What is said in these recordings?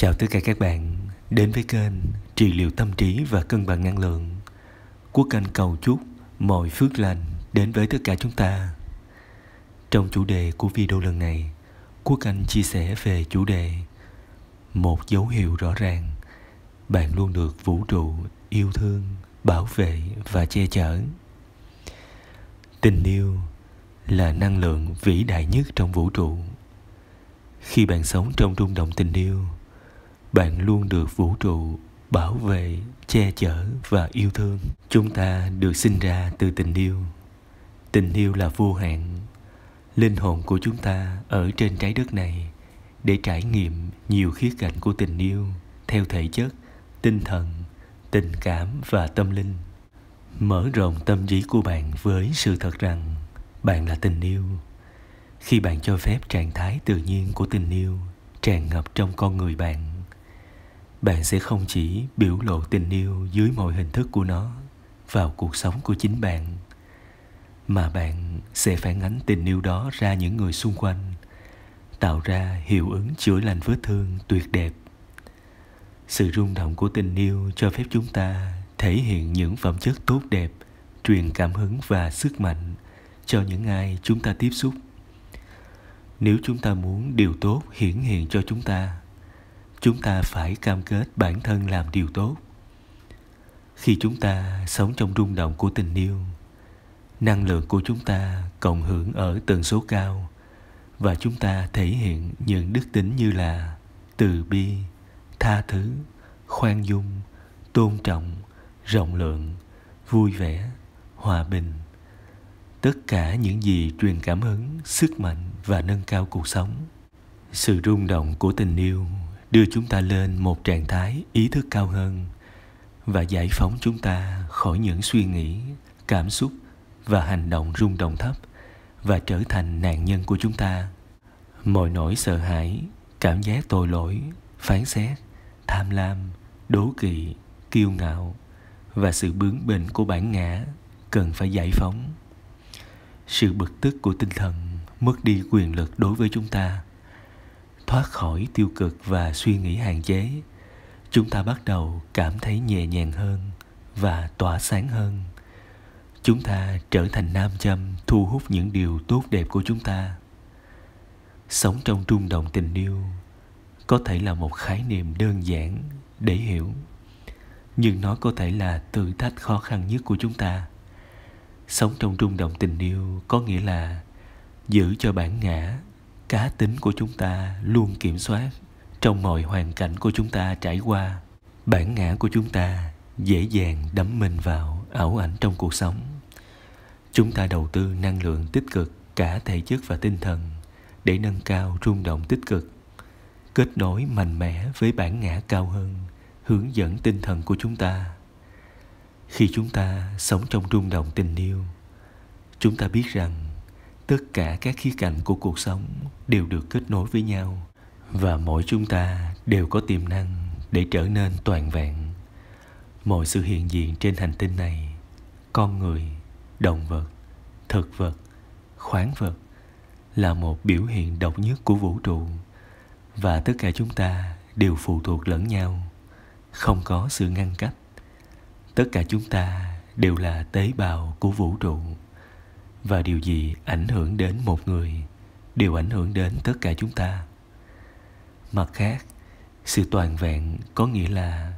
Chào tất cả các bạn Đến với kênh Trị liệu tâm trí và cân bằng năng lượng Của kênh cầu chúc mọi phước lành đến với tất cả chúng ta Trong chủ đề của video lần này quốc anh chia sẻ về chủ đề Một dấu hiệu rõ ràng Bạn luôn được vũ trụ yêu thương, bảo vệ và che chở Tình yêu là năng lượng vĩ đại nhất trong vũ trụ khi bạn sống trong rung động tình yêu bạn luôn được vũ trụ bảo vệ che chở và yêu thương chúng ta được sinh ra từ tình yêu tình yêu là vô hạn linh hồn của chúng ta ở trên trái đất này để trải nghiệm nhiều khía cạnh của tình yêu theo thể chất tinh thần tình cảm và tâm linh mở rộng tâm trí của bạn với sự thật rằng bạn là tình yêu khi bạn cho phép trạng thái tự nhiên của tình yêu tràn ngập trong con người bạn bạn sẽ không chỉ biểu lộ tình yêu dưới mọi hình thức của nó vào cuộc sống của chính bạn mà bạn sẽ phản ánh tình yêu đó ra những người xung quanh tạo ra hiệu ứng chữa lành vết thương tuyệt đẹp sự rung động của tình yêu cho phép chúng ta thể hiện những phẩm chất tốt đẹp truyền cảm hứng và sức mạnh cho những ai chúng ta tiếp xúc nếu chúng ta muốn điều tốt hiển hiện cho chúng ta chúng ta phải cam kết bản thân làm điều tốt khi chúng ta sống trong rung động của tình yêu năng lượng của chúng ta cộng hưởng ở tần số cao và chúng ta thể hiện những đức tính như là từ bi tha thứ khoan dung tôn trọng rộng lượng vui vẻ hòa bình tất cả những gì truyền cảm hứng sức mạnh và nâng cao cuộc sống sự rung động của tình yêu đưa chúng ta lên một trạng thái ý thức cao hơn và giải phóng chúng ta khỏi những suy nghĩ cảm xúc và hành động rung động thấp và trở thành nạn nhân của chúng ta mọi nỗi sợ hãi cảm giác tội lỗi phán xét tham lam đố kỵ kiêu ngạo và sự bướng bỉnh của bản ngã cần phải giải phóng sự bực tức của tinh thần mất đi quyền lực đối với chúng ta thoát khỏi tiêu cực và suy nghĩ hạn chế chúng ta bắt đầu cảm thấy nhẹ nhàng hơn và tỏa sáng hơn chúng ta trở thành nam châm thu hút những điều tốt đẹp của chúng ta sống trong trung động tình yêu có thể là một khái niệm đơn giản để hiểu nhưng nó có thể là thử thách khó khăn nhất của chúng ta sống trong trung động tình yêu có nghĩa là giữ cho bản ngã cá tính của chúng ta luôn kiểm soát trong mọi hoàn cảnh của chúng ta trải qua bản ngã của chúng ta dễ dàng đắm mình vào ảo ảnh trong cuộc sống chúng ta đầu tư năng lượng tích cực cả thể chất và tinh thần để nâng cao rung động tích cực kết nối mạnh mẽ với bản ngã cao hơn hướng dẫn tinh thần của chúng ta khi chúng ta sống trong rung động tình yêu chúng ta biết rằng tất cả các khía cạnh của cuộc sống đều được kết nối với nhau và mỗi chúng ta đều có tiềm năng để trở nên toàn vẹn mọi sự hiện diện trên hành tinh này con người động vật thực vật khoáng vật là một biểu hiện độc nhất của vũ trụ và tất cả chúng ta đều phụ thuộc lẫn nhau không có sự ngăn cách tất cả chúng ta đều là tế bào của vũ trụ và điều gì ảnh hưởng đến một người đều ảnh hưởng đến tất cả chúng ta mặt khác sự toàn vẹn có nghĩa là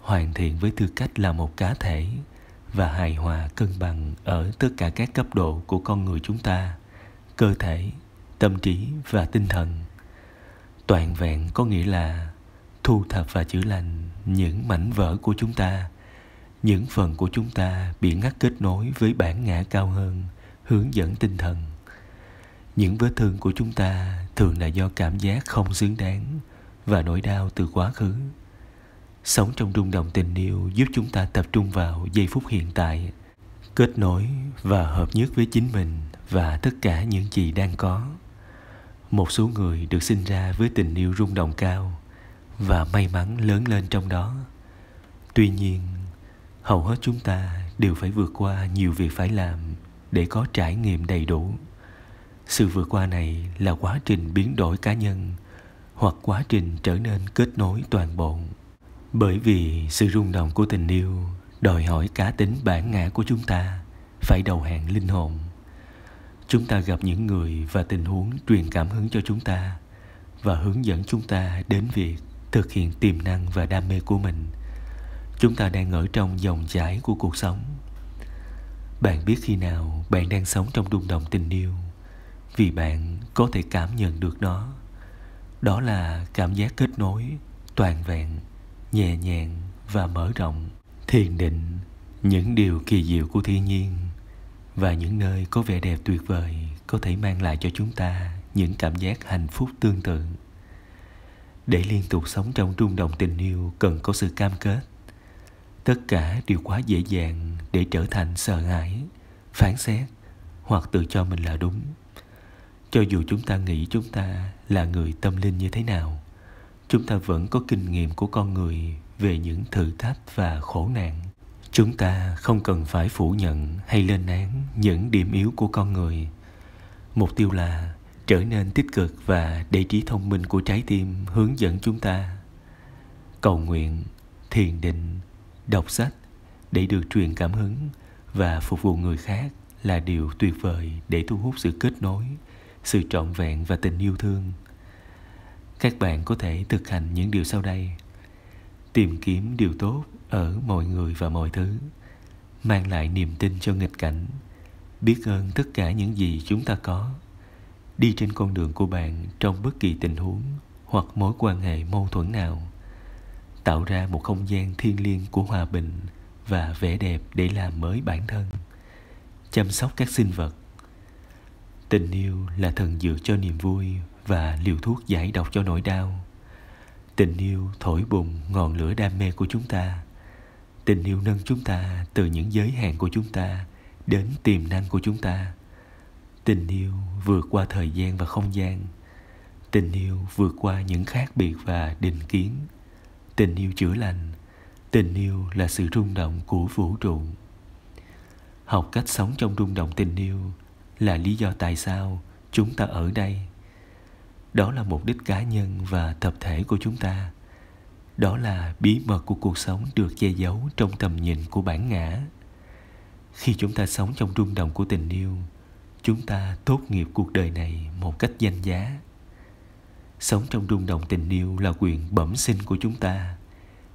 hoàn thiện với tư cách là một cá thể và hài hòa cân bằng ở tất cả các cấp độ của con người chúng ta cơ thể tâm trí và tinh thần toàn vẹn có nghĩa là thu thập và chữa lành những mảnh vỡ của chúng ta những phần của chúng ta bị ngắt kết nối với bản ngã cao hơn hướng dẫn tinh thần những vết thương của chúng ta thường là do cảm giác không xứng đáng và nỗi đau từ quá khứ sống trong rung động tình yêu giúp chúng ta tập trung vào giây phút hiện tại kết nối và hợp nhất với chính mình và tất cả những gì đang có một số người được sinh ra với tình yêu rung động cao và may mắn lớn lên trong đó tuy nhiên hầu hết chúng ta đều phải vượt qua nhiều việc phải làm để có trải nghiệm đầy đủ sự vượt qua này là quá trình biến đổi cá nhân hoặc quá trình trở nên kết nối toàn bộ bởi vì sự rung động của tình yêu đòi hỏi cá tính bản ngã của chúng ta phải đầu hàng linh hồn chúng ta gặp những người và tình huống truyền cảm hứng cho chúng ta và hướng dẫn chúng ta đến việc thực hiện tiềm năng và đam mê của mình chúng ta đang ở trong dòng chảy của cuộc sống bạn biết khi nào bạn đang sống trong rung động tình yêu Vì bạn có thể cảm nhận được nó Đó là cảm giác kết nối, toàn vẹn, nhẹ nhàng và mở rộng Thiền định, những điều kỳ diệu của thiên nhiên Và những nơi có vẻ đẹp tuyệt vời Có thể mang lại cho chúng ta những cảm giác hạnh phúc tương tự để liên tục sống trong rung động tình yêu cần có sự cam kết tất cả đều quá dễ dàng để trở thành sợ hãi phán xét hoặc tự cho mình là đúng cho dù chúng ta nghĩ chúng ta là người tâm linh như thế nào chúng ta vẫn có kinh nghiệm của con người về những thử thách và khổ nạn chúng ta không cần phải phủ nhận hay lên án những điểm yếu của con người mục tiêu là trở nên tích cực và để trí thông minh của trái tim hướng dẫn chúng ta cầu nguyện thiền định đọc sách để được truyền cảm hứng và phục vụ người khác là điều tuyệt vời để thu hút sự kết nối sự trọn vẹn và tình yêu thương các bạn có thể thực hành những điều sau đây tìm kiếm điều tốt ở mọi người và mọi thứ mang lại niềm tin cho nghịch cảnh biết ơn tất cả những gì chúng ta có đi trên con đường của bạn trong bất kỳ tình huống hoặc mối quan hệ mâu thuẫn nào tạo ra một không gian thiêng liêng của hòa bình và vẻ đẹp để làm mới bản thân chăm sóc các sinh vật tình yêu là thần dược cho niềm vui và liều thuốc giải độc cho nỗi đau tình yêu thổi bùng ngọn lửa đam mê của chúng ta tình yêu nâng chúng ta từ những giới hạn của chúng ta đến tiềm năng của chúng ta tình yêu vượt qua thời gian và không gian tình yêu vượt qua những khác biệt và định kiến tình yêu chữa lành tình yêu là sự rung động của vũ trụ học cách sống trong rung động tình yêu là lý do tại sao chúng ta ở đây đó là mục đích cá nhân và tập thể của chúng ta đó là bí mật của cuộc sống được che giấu trong tầm nhìn của bản ngã khi chúng ta sống trong rung động của tình yêu chúng ta tốt nghiệp cuộc đời này một cách danh giá sống trong rung động tình yêu là quyền bẩm sinh của chúng ta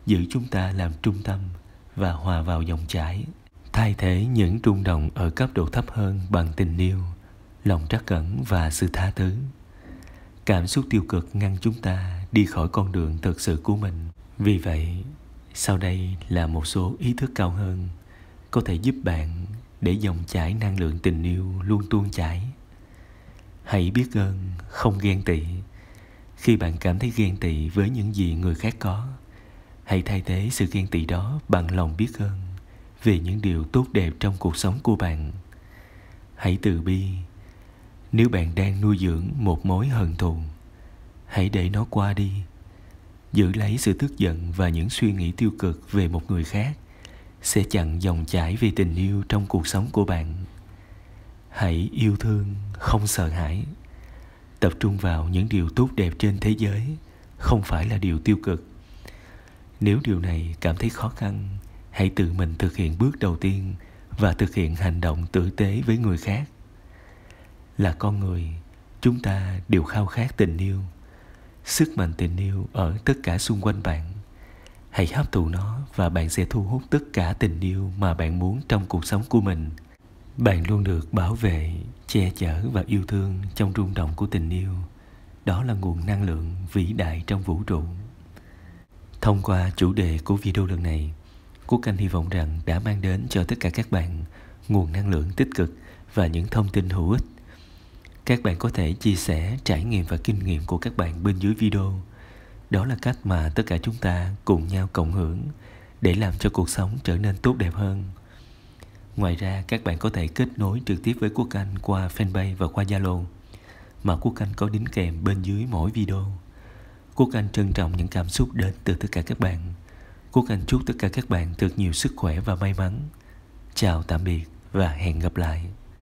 giữ chúng ta làm trung tâm và hòa vào dòng chảy thay thế những rung động ở cấp độ thấp hơn bằng tình yêu lòng trắc ẩn và sự tha thứ cảm xúc tiêu cực ngăn chúng ta đi khỏi con đường thực sự của mình vì vậy sau đây là một số ý thức cao hơn có thể giúp bạn để dòng chảy năng lượng tình yêu luôn tuôn chảy hãy biết ơn không ghen tị khi bạn cảm thấy ghen tị với những gì người khác có hãy thay thế sự ghen tị đó bằng lòng biết ơn về những điều tốt đẹp trong cuộc sống của bạn hãy từ bi nếu bạn đang nuôi dưỡng một mối hận thù hãy để nó qua đi giữ lấy sự tức giận và những suy nghĩ tiêu cực về một người khác sẽ chặn dòng chảy về tình yêu trong cuộc sống của bạn hãy yêu thương không sợ hãi tập trung vào những điều tốt đẹp trên thế giới không phải là điều tiêu cực nếu điều này cảm thấy khó khăn hãy tự mình thực hiện bước đầu tiên và thực hiện hành động tử tế với người khác là con người chúng ta đều khao khát tình yêu sức mạnh tình yêu ở tất cả xung quanh bạn hãy hấp thụ nó và bạn sẽ thu hút tất cả tình yêu mà bạn muốn trong cuộc sống của mình bạn luôn được bảo vệ che chở và yêu thương trong rung động của tình yêu đó là nguồn năng lượng vĩ đại trong vũ trụ thông qua chủ đề của video lần này quốc anh hy vọng rằng đã mang đến cho tất cả các bạn nguồn năng lượng tích cực và những thông tin hữu ích các bạn có thể chia sẻ trải nghiệm và kinh nghiệm của các bạn bên dưới video đó là cách mà tất cả chúng ta cùng nhau cộng hưởng để làm cho cuộc sống trở nên tốt đẹp hơn Ngoài ra, các bạn có thể kết nối trực tiếp với Quốc Anh qua fanpage và qua Zalo mà Quốc Anh có đính kèm bên dưới mỗi video. Quốc Anh trân trọng những cảm xúc đến từ tất cả các bạn. Quốc Anh chúc tất cả các bạn thật nhiều sức khỏe và may mắn. Chào tạm biệt và hẹn gặp lại.